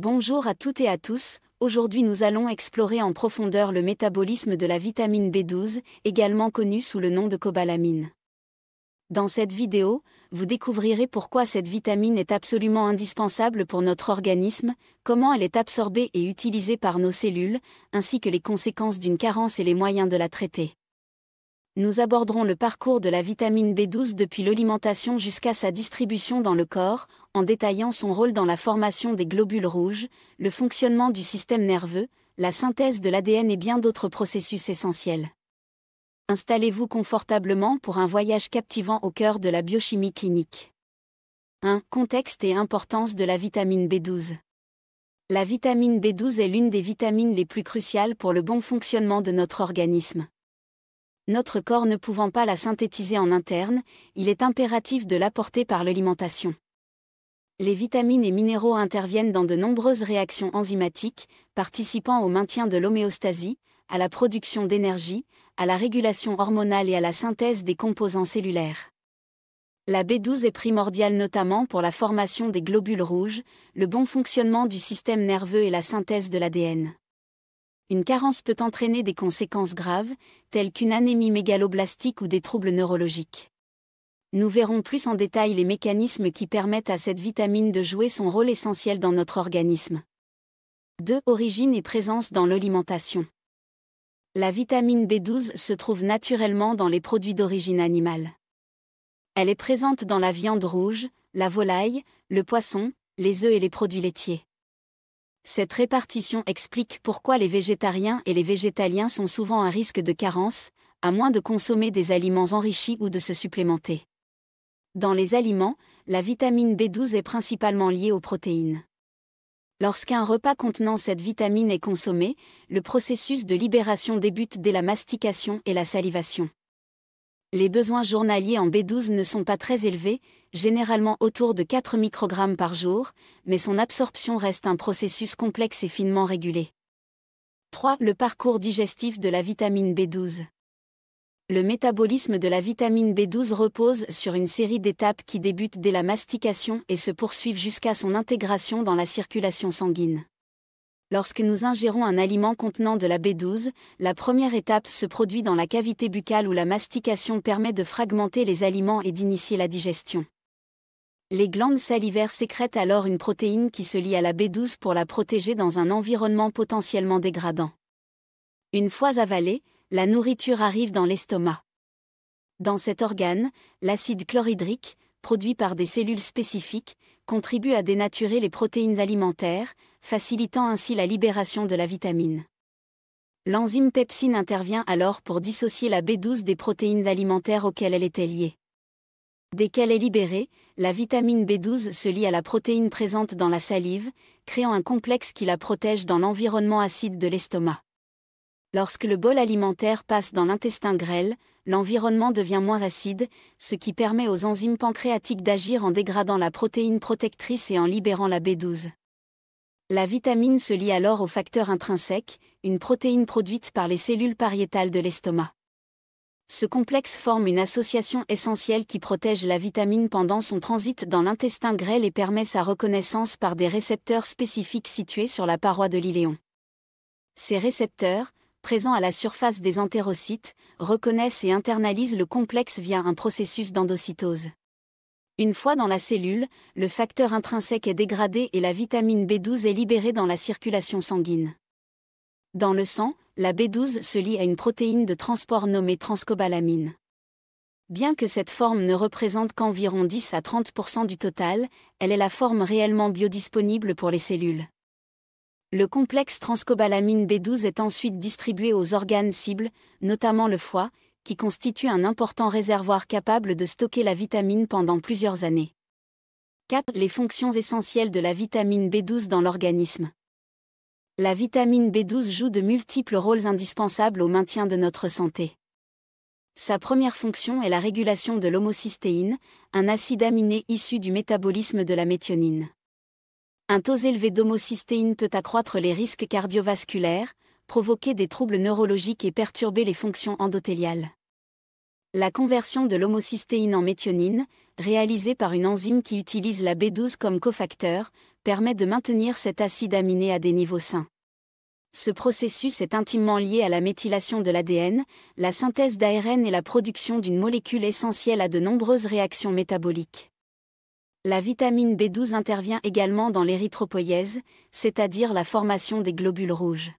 Bonjour à toutes et à tous, aujourd'hui nous allons explorer en profondeur le métabolisme de la vitamine B12, également connue sous le nom de cobalamine. Dans cette vidéo, vous découvrirez pourquoi cette vitamine est absolument indispensable pour notre organisme, comment elle est absorbée et utilisée par nos cellules, ainsi que les conséquences d'une carence et les moyens de la traiter nous aborderons le parcours de la vitamine B12 depuis l'alimentation jusqu'à sa distribution dans le corps, en détaillant son rôle dans la formation des globules rouges, le fonctionnement du système nerveux, la synthèse de l'ADN et bien d'autres processus essentiels. Installez-vous confortablement pour un voyage captivant au cœur de la biochimie clinique. 1. Contexte et importance de la vitamine B12. La vitamine B12 est l'une des vitamines les plus cruciales pour le bon fonctionnement de notre organisme notre corps ne pouvant pas la synthétiser en interne, il est impératif de l'apporter par l'alimentation. Les vitamines et minéraux interviennent dans de nombreuses réactions enzymatiques, participant au maintien de l'homéostasie, à la production d'énergie, à la régulation hormonale et à la synthèse des composants cellulaires. La B12 est primordiale notamment pour la formation des globules rouges, le bon fonctionnement du système nerveux et la synthèse de l'ADN une carence peut entraîner des conséquences graves, telles qu'une anémie mégaloblastique ou des troubles neurologiques. Nous verrons plus en détail les mécanismes qui permettent à cette vitamine de jouer son rôle essentiel dans notre organisme. 2. Origine et présence dans l'alimentation. La vitamine B12 se trouve naturellement dans les produits d'origine animale. Elle est présente dans la viande rouge, la volaille, le poisson, les œufs et les produits laitiers. Cette répartition explique pourquoi les végétariens et les végétaliens sont souvent à risque de carence, à moins de consommer des aliments enrichis ou de se supplémenter. Dans les aliments, la vitamine B12 est principalement liée aux protéines. Lorsqu'un repas contenant cette vitamine est consommé, le processus de libération débute dès la mastication et la salivation les besoins journaliers en B12 ne sont pas très élevés, généralement autour de 4 microgrammes par jour, mais son absorption reste un processus complexe et finement régulé. 3. Le parcours digestif de la vitamine B12. Le métabolisme de la vitamine B12 repose sur une série d'étapes qui débutent dès la mastication et se poursuivent jusqu'à son intégration dans la circulation sanguine. Lorsque nous ingérons un aliment contenant de la B12, la première étape se produit dans la cavité buccale où la mastication permet de fragmenter les aliments et d'initier la digestion. Les glandes salivaires sécrètent alors une protéine qui se lie à la B12 pour la protéger dans un environnement potentiellement dégradant. Une fois avalée, la nourriture arrive dans l'estomac. Dans cet organe, l'acide chlorhydrique, produit par des cellules spécifiques, contribue à dénaturer les protéines alimentaires, facilitant ainsi la libération de la vitamine. L'enzyme pepsine intervient alors pour dissocier la B12 des protéines alimentaires auxquelles elle était liée. Dès qu'elle est libérée, la vitamine B12 se lie à la protéine présente dans la salive, créant un complexe qui la protège dans l'environnement acide de l'estomac. Lorsque le bol alimentaire passe dans l'intestin grêle, l'environnement devient moins acide, ce qui permet aux enzymes pancréatiques d'agir en dégradant la protéine protectrice et en libérant la B12. La vitamine se lie alors au facteur intrinsèque, une protéine produite par les cellules pariétales de l'estomac. Ce complexe forme une association essentielle qui protège la vitamine pendant son transit dans l'intestin grêle et permet sa reconnaissance par des récepteurs spécifiques situés sur la paroi de l'iléon. Ces récepteurs, présents à la surface des entérocytes, reconnaissent et internalisent le complexe via un processus d'endocytose. Une fois dans la cellule, le facteur intrinsèque est dégradé et la vitamine B12 est libérée dans la circulation sanguine. Dans le sang, la B12 se lie à une protéine de transport nommée transcobalamine. Bien que cette forme ne représente qu'environ 10 à 30 du total, elle est la forme réellement biodisponible pour les cellules. Le complexe transcobalamine B12 est ensuite distribué aux organes cibles, notamment le foie, qui constitue un important réservoir capable de stocker la vitamine pendant plusieurs années. 4. Les fonctions essentielles de la vitamine B12 dans l'organisme. La vitamine B12 joue de multiples rôles indispensables au maintien de notre santé. Sa première fonction est la régulation de l'homocystéine, un acide aminé issu du métabolisme de la méthionine. Un taux élevé d'homocystéine peut accroître les risques cardiovasculaires, provoquer des troubles neurologiques et perturber les fonctions endothéliales. La conversion de l'homocystéine en méthionine, réalisée par une enzyme qui utilise la B12 comme cofacteur, permet de maintenir cet acide aminé à des niveaux sains. Ce processus est intimement lié à la méthylation de l'ADN, la synthèse d'ARN et la production d'une molécule essentielle à de nombreuses réactions métaboliques. La vitamine B12 intervient également dans l'érythropoïèse, c'est-à-dire la formation des globules rouges.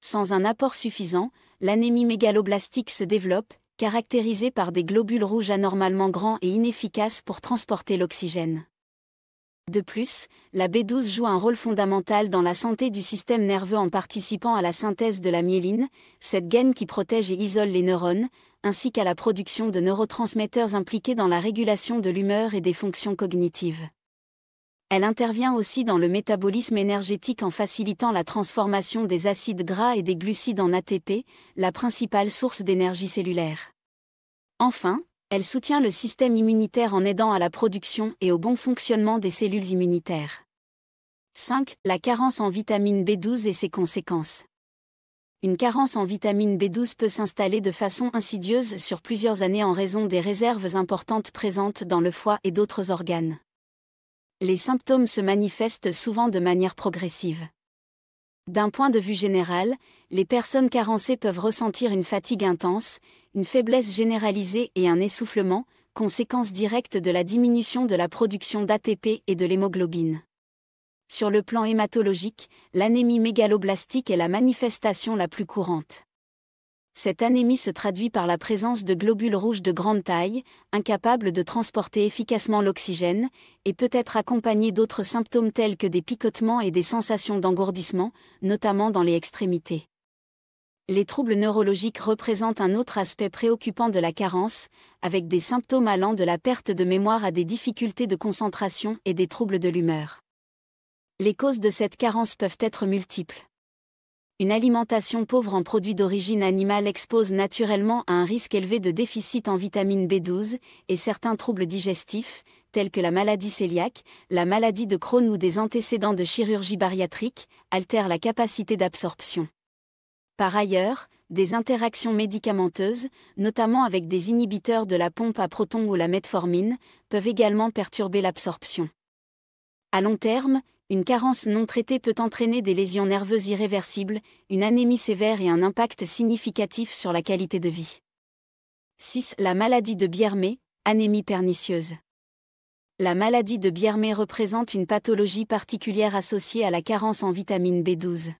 Sans un apport suffisant, l'anémie mégaloblastique se développe, caractérisée par des globules rouges anormalement grands et inefficaces pour transporter l'oxygène. De plus, la B12 joue un rôle fondamental dans la santé du système nerveux en participant à la synthèse de la myéline, cette gaine qui protège et isole les neurones, ainsi qu'à la production de neurotransmetteurs impliqués dans la régulation de l'humeur et des fonctions cognitives. Elle intervient aussi dans le métabolisme énergétique en facilitant la transformation des acides gras et des glucides en ATP, la principale source d'énergie cellulaire. Enfin, elle soutient le système immunitaire en aidant à la production et au bon fonctionnement des cellules immunitaires. 5. La carence en vitamine B12 et ses conséquences. Une carence en vitamine B12 peut s'installer de façon insidieuse sur plusieurs années en raison des réserves importantes présentes dans le foie et d'autres organes. Les symptômes se manifestent souvent de manière progressive. D'un point de vue général, les personnes carencées peuvent ressentir une fatigue intense, une faiblesse généralisée et un essoufflement, conséquence directe de la diminution de la production d'ATP et de l'hémoglobine. Sur le plan hématologique, l'anémie mégaloblastique est la manifestation la plus courante. Cette anémie se traduit par la présence de globules rouges de grande taille, incapables de transporter efficacement l'oxygène, et peut être accompagnée d'autres symptômes tels que des picotements et des sensations d'engourdissement, notamment dans les extrémités les troubles neurologiques représentent un autre aspect préoccupant de la carence, avec des symptômes allant de la perte de mémoire à des difficultés de concentration et des troubles de l'humeur. Les causes de cette carence peuvent être multiples. Une alimentation pauvre en produits d'origine animale expose naturellement à un risque élevé de déficit en vitamine B12 et certains troubles digestifs, tels que la maladie cœliaque, la maladie de Crohn ou des antécédents de chirurgie bariatrique, altèrent la capacité d'absorption. Par ailleurs, des interactions médicamenteuses, notamment avec des inhibiteurs de la pompe à protons ou la metformine, peuvent également perturber l'absorption. À long terme, une carence non traitée peut entraîner des lésions nerveuses irréversibles, une anémie sévère et un impact significatif sur la qualité de vie. 6. La maladie de Biermé, anémie pernicieuse. La maladie de Biermé représente une pathologie particulière associée à la carence en vitamine B12.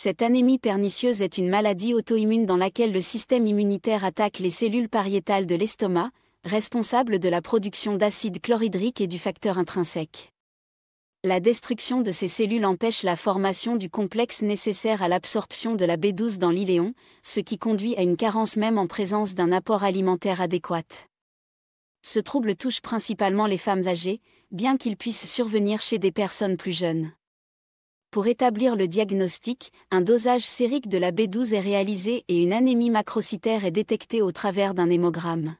Cette anémie pernicieuse est une maladie auto-immune dans laquelle le système immunitaire attaque les cellules pariétales de l'estomac, responsables de la production d'acide chlorhydrique et du facteur intrinsèque. La destruction de ces cellules empêche la formation du complexe nécessaire à l'absorption de la B12 dans l'iléon, ce qui conduit à une carence même en présence d'un apport alimentaire adéquat. Ce trouble touche principalement les femmes âgées, bien qu'il puisse survenir chez des personnes plus jeunes. Pour établir le diagnostic, un dosage sérique de la B12 est réalisé et une anémie macrocytaire est détectée au travers d'un hémogramme.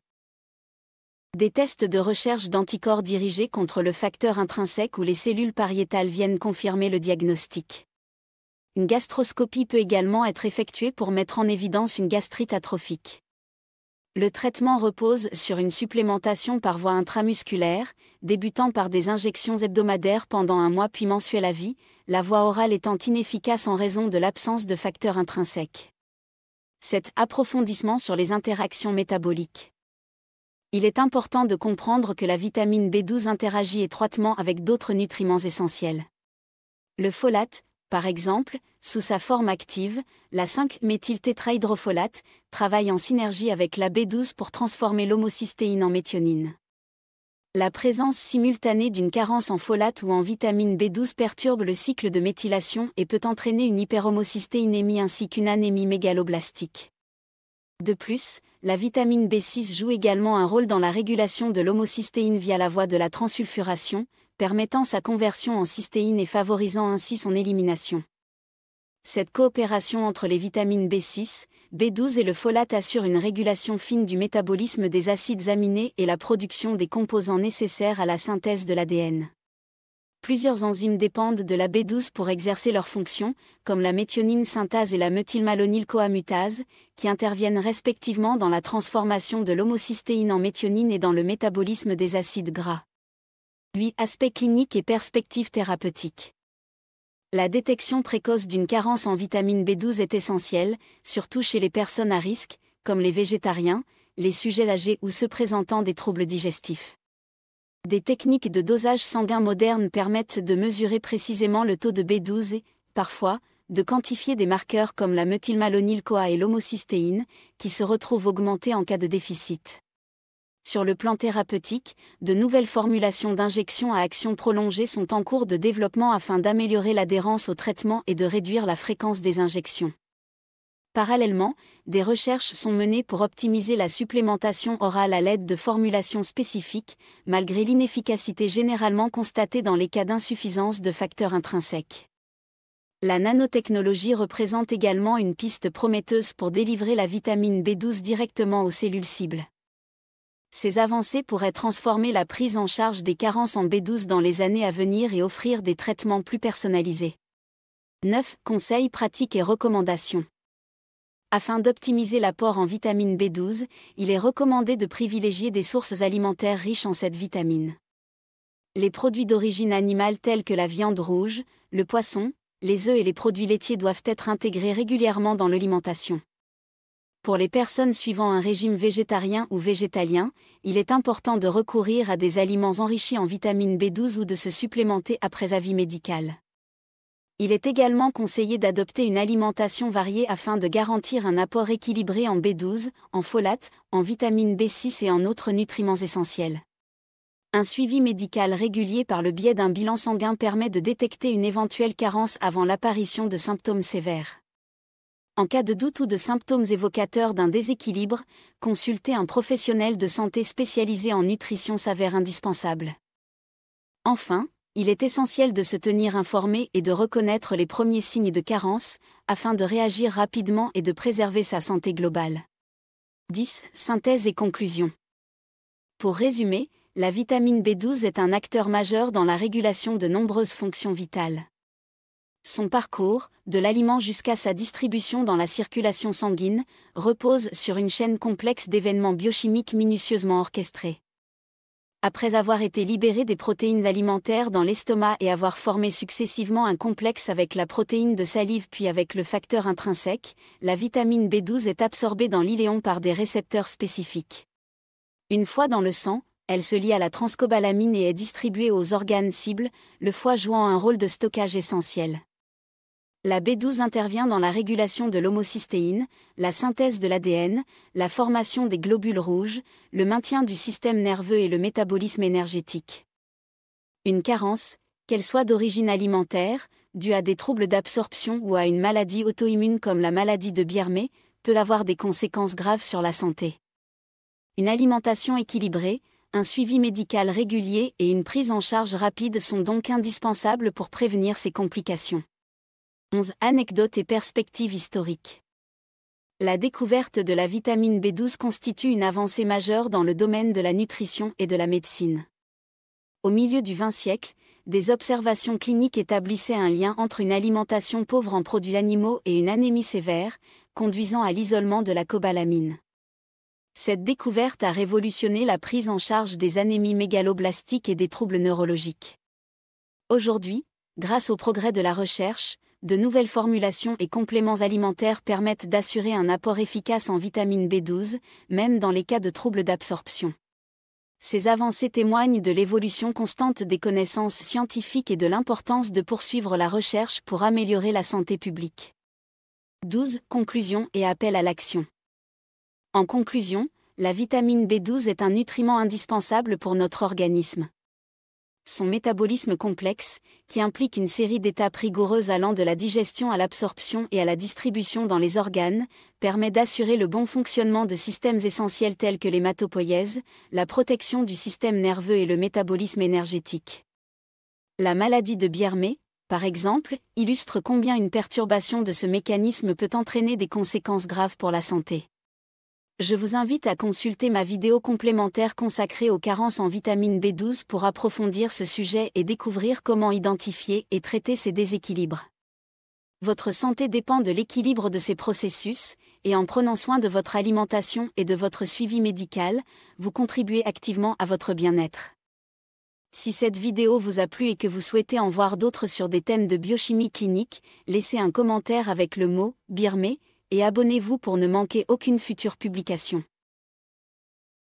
Des tests de recherche d'anticorps dirigés contre le facteur intrinsèque ou les cellules pariétales viennent confirmer le diagnostic. Une gastroscopie peut également être effectuée pour mettre en évidence une gastrite atrophique. Le traitement repose sur une supplémentation par voie intramusculaire, débutant par des injections hebdomadaires pendant un mois puis mensuel à vie, la voie orale étant inefficace en raison de l'absence de facteurs intrinsèques. Cet approfondissement sur les interactions métaboliques. Il est important de comprendre que la vitamine B12 interagit étroitement avec d'autres nutriments essentiels. Le folate, par exemple, sous sa forme active, la 5-méthyltétrahydrofolate travaille en synergie avec la B12 pour transformer l'homocystéine en méthionine. La présence simultanée d'une carence en folate ou en vitamine B12 perturbe le cycle de méthylation et peut entraîner une hyperhomocystéinémie ainsi qu'une anémie mégaloblastique. De plus, la vitamine B6 joue également un rôle dans la régulation de l'homocystéine via la voie de la transulfuration, permettant sa conversion en cystéine et favorisant ainsi son élimination. Cette coopération entre les vitamines B6, B12 et le folate assure une régulation fine du métabolisme des acides aminés et la production des composants nécessaires à la synthèse de l'ADN. Plusieurs enzymes dépendent de la B12 pour exercer leurs fonctions, comme la méthionine synthase et la méthylmalonylcoamutase, qui interviennent respectivement dans la transformation de l'homocystéine en méthionine et dans le métabolisme des acides gras. 8. Aspects cliniques et perspectives thérapeutiques. La détection précoce d'une carence en vitamine B12 est essentielle, surtout chez les personnes à risque, comme les végétariens, les sujets âgés ou ceux présentant des troubles digestifs. Des techniques de dosage sanguin modernes permettent de mesurer précisément le taux de B12 et, parfois, de quantifier des marqueurs comme la méthylmalonyl coa et l'homocystéine, qui se retrouvent augmentés en cas de déficit. Sur le plan thérapeutique, de nouvelles formulations d'injections à action prolongée sont en cours de développement afin d'améliorer l'adhérence au traitement et de réduire la fréquence des injections. Parallèlement, des recherches sont menées pour optimiser la supplémentation orale à l'aide de formulations spécifiques, malgré l'inefficacité généralement constatée dans les cas d'insuffisance de facteurs intrinsèques. La nanotechnologie représente également une piste prometteuse pour délivrer la vitamine B12 directement aux cellules cibles. Ces avancées pourraient transformer la prise en charge des carences en B12 dans les années à venir et offrir des traitements plus personnalisés. 9. Conseils pratiques et recommandations. Afin d'optimiser l'apport en vitamine B12, il est recommandé de privilégier des sources alimentaires riches en cette vitamine. Les produits d'origine animale tels que la viande rouge, le poisson, les œufs et les produits laitiers doivent être intégrés régulièrement dans l'alimentation. Pour les personnes suivant un régime végétarien ou végétalien, il est important de recourir à des aliments enrichis en vitamine B12 ou de se supplémenter après avis médical. Il est également conseillé d'adopter une alimentation variée afin de garantir un apport équilibré en B12, en folate, en vitamine B6 et en autres nutriments essentiels. Un suivi médical régulier par le biais d'un bilan sanguin permet de détecter une éventuelle carence avant l'apparition de symptômes sévères. En cas de doute ou de symptômes évocateurs d'un déséquilibre, consulter un professionnel de santé spécialisé en nutrition s'avère indispensable. Enfin, il est essentiel de se tenir informé et de reconnaître les premiers signes de carence, afin de réagir rapidement et de préserver sa santé globale. 10. Synthèse et conclusion. Pour résumer, la vitamine B12 est un acteur majeur dans la régulation de nombreuses fonctions vitales. Son parcours, de l'aliment jusqu'à sa distribution dans la circulation sanguine, repose sur une chaîne complexe d'événements biochimiques minutieusement orchestrés. Après avoir été libérée des protéines alimentaires dans l'estomac et avoir formé successivement un complexe avec la protéine de salive puis avec le facteur intrinsèque, la vitamine B12 est absorbée dans l'iléon par des récepteurs spécifiques. Une fois dans le sang, elle se lie à la transcobalamine et est distribuée aux organes cibles, le foie jouant un rôle de stockage essentiel. La B12 intervient dans la régulation de l'homocystéine, la synthèse de l'ADN, la formation des globules rouges, le maintien du système nerveux et le métabolisme énergétique. Une carence, qu'elle soit d'origine alimentaire, due à des troubles d'absorption ou à une maladie auto-immune comme la maladie de Biermé, peut avoir des conséquences graves sur la santé. Une alimentation équilibrée, un suivi médical régulier et une prise en charge rapide sont donc indispensables pour prévenir ces complications. 11 Anecdotes et perspectives historiques. La découverte de la vitamine B12 constitue une avancée majeure dans le domaine de la nutrition et de la médecine. Au milieu du XXe siècle, des observations cliniques établissaient un lien entre une alimentation pauvre en produits animaux et une anémie sévère, conduisant à l'isolement de la cobalamine. Cette découverte a révolutionné la prise en charge des anémies mégaloblastiques et des troubles neurologiques. Aujourd'hui, grâce au progrès de la recherche, de nouvelles formulations et compléments alimentaires permettent d'assurer un apport efficace en vitamine B12, même dans les cas de troubles d'absorption. Ces avancées témoignent de l'évolution constante des connaissances scientifiques et de l'importance de poursuivre la recherche pour améliorer la santé publique. 12. Conclusion et appel à l'action. En conclusion, la vitamine B12 est un nutriment indispensable pour notre organisme son métabolisme complexe, qui implique une série d'étapes rigoureuses allant de la digestion à l'absorption et à la distribution dans les organes, permet d'assurer le bon fonctionnement de systèmes essentiels tels que l'hématopoïèse, la protection du système nerveux et le métabolisme énergétique. La maladie de Biermé, par exemple, illustre combien une perturbation de ce mécanisme peut entraîner des conséquences graves pour la santé je vous invite à consulter ma vidéo complémentaire consacrée aux carences en vitamine B12 pour approfondir ce sujet et découvrir comment identifier et traiter ces déséquilibres. Votre santé dépend de l'équilibre de ces processus, et en prenant soin de votre alimentation et de votre suivi médical, vous contribuez activement à votre bien-être. Si cette vidéo vous a plu et que vous souhaitez en voir d'autres sur des thèmes de biochimie clinique, laissez un commentaire avec le mot Birmé et abonnez-vous pour ne manquer aucune future publication.